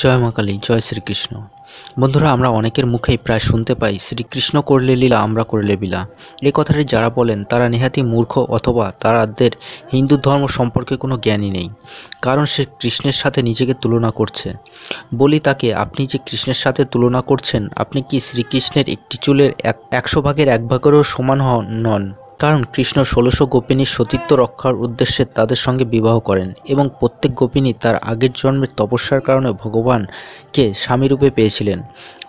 জয় মা কালী জয় শ্রীকৃষ্ণ বন্ধুরা আমরা অনেকের মুখেই প্রায় শুনতে পাই শ্রীকৃষ্ণ করলে লীলা আমরা করলে বিলা এই কথাটি যারা বলেন তারা নিহাতি মূর্খ অথবা তারাদের হিন্দু ধর্ম সম্পর্কে কোনো জ্ঞানই নেই কারণ সে কৃষ্ণের সাথে নিজেকে তুলনা করছে বলি তাকে আপনি যে কৃষ্ণের সাথে তুলনা করছেন আপনি কি শ্রীকৃষ্ণের একটি চুলের এক একশো ভাগের এক ভাগেরও সমান হন নন কারণ কৃষ্ণ ষোলোশো গোপিনীর সতীত্ব রক্ষার উদ্দেশ্যে তাদের সঙ্গে বিবাহ করেন এবং প্রত্যেক গোপিনী তার আগের জন্মের তপস্যার কারণে ভগবানকে স্বামীরূপে পেয়েছিলেন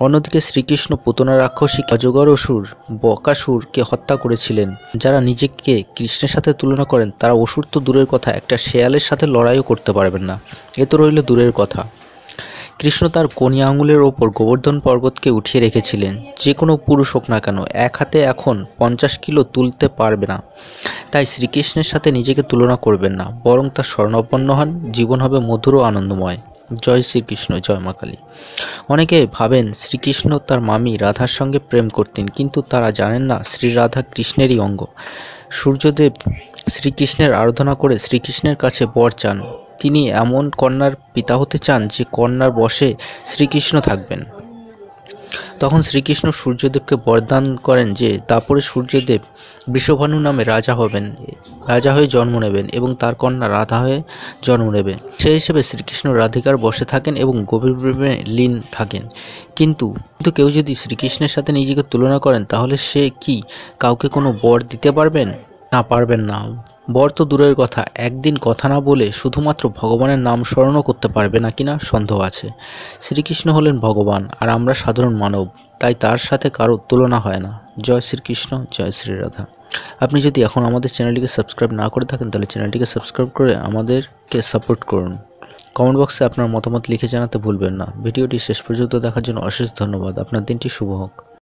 অন্যদিকে শ্রীকৃষ্ণ পুতনা রাক্ষসী অজগর অসুর বকাসুরকে হত্যা করেছিলেন যারা নিজেকে কৃষ্ণের সাথে তুলনা করেন তারা অসুর তো দূরের কথা একটা শেয়ালের সাথে লড়াইও করতে পারবেন না এ তো রইল দূরের কথা কৃষ্ণ তার কনিয়া আঙুলের ওপর গোবর্ধন পর্বতকে উঠিয়ে রেখেছিলেন যে কোনো পুরুষ হোক না কেন এক হাতে এখন পঞ্চাশ কিলো তুলতে পারবে না তাই শ্রীকৃষ্ণের সাথে নিজেকে তুলনা করবেন না বরং তার স্বর্ণপন্ন হন জীবন হবে মধুর ও আনন্দময় জয় শ্রীকৃষ্ণ জয় মা কালী অনেকে ভাবেন শ্রীকৃষ্ণ তার মামি রাধার সঙ্গে প্রেম করতেন কিন্তু তারা জানেন না শ্রী রাধা কৃষ্ণেরই অঙ্গ সূর্যদেব শ্রীকৃষ্ণের আরাধনা করে শ্রীকৃষ্ণের কাছে বর চান তিনি এমন কন্যার পিতা হতে চান যে কন্যার বশে শ্রীকৃষ্ণ থাকবেন তখন শ্রীকৃষ্ণ সূর্যদেবকে বরদান করেন যে তারপরে সূর্যদেব বিশ্বভানু নামে রাজা হবেন রাজা হয়ে জন্ম নেবেন এবং তার কন্যা রাধা হয়ে জন্ম নেবে সেই হিসেবে শ্রীকৃষ্ণ রাধিকার বসে থাকেন এবং গভীর প্রেমে লীন থাকেন কিন্তু কিন্তু কেউ যদি শ্রীকৃষ্ণের সাথে নিজেকে তুলনা করেন তাহলে সে কি কাউকে কোনো বর দিতে পারবেন না পারবেন না বর তো দূরের কথা একদিন কথা না বলে শুধুমাত্র ভগবানের নাম স্মরণও করতে পারবে না কিনা সন্দেহ আছে শ্রীকৃষ্ণ হলেন ভগবান আর আমরা সাধারণ মানব তাই তার সাথে কারো তুলনা হয় না জয় শ্রীকৃষ্ণ জয় শ্রীরাধা আপনি যদি এখন আমাদের চ্যানেলটিকে সাবস্ক্রাইব না করে থাকেন তাহলে চ্যানেলটিকে সাবস্ক্রাইব করে আমাদেরকে সাপোর্ট করুন কমেন্ট বক্সে আপনার মতামত লিখে জানাতে ভুলবেন না ভিডিওটি শেষ পর্যন্ত দেখার জন্য অশেষ ধন্যবাদ আপনার দিনটি শুভ হোক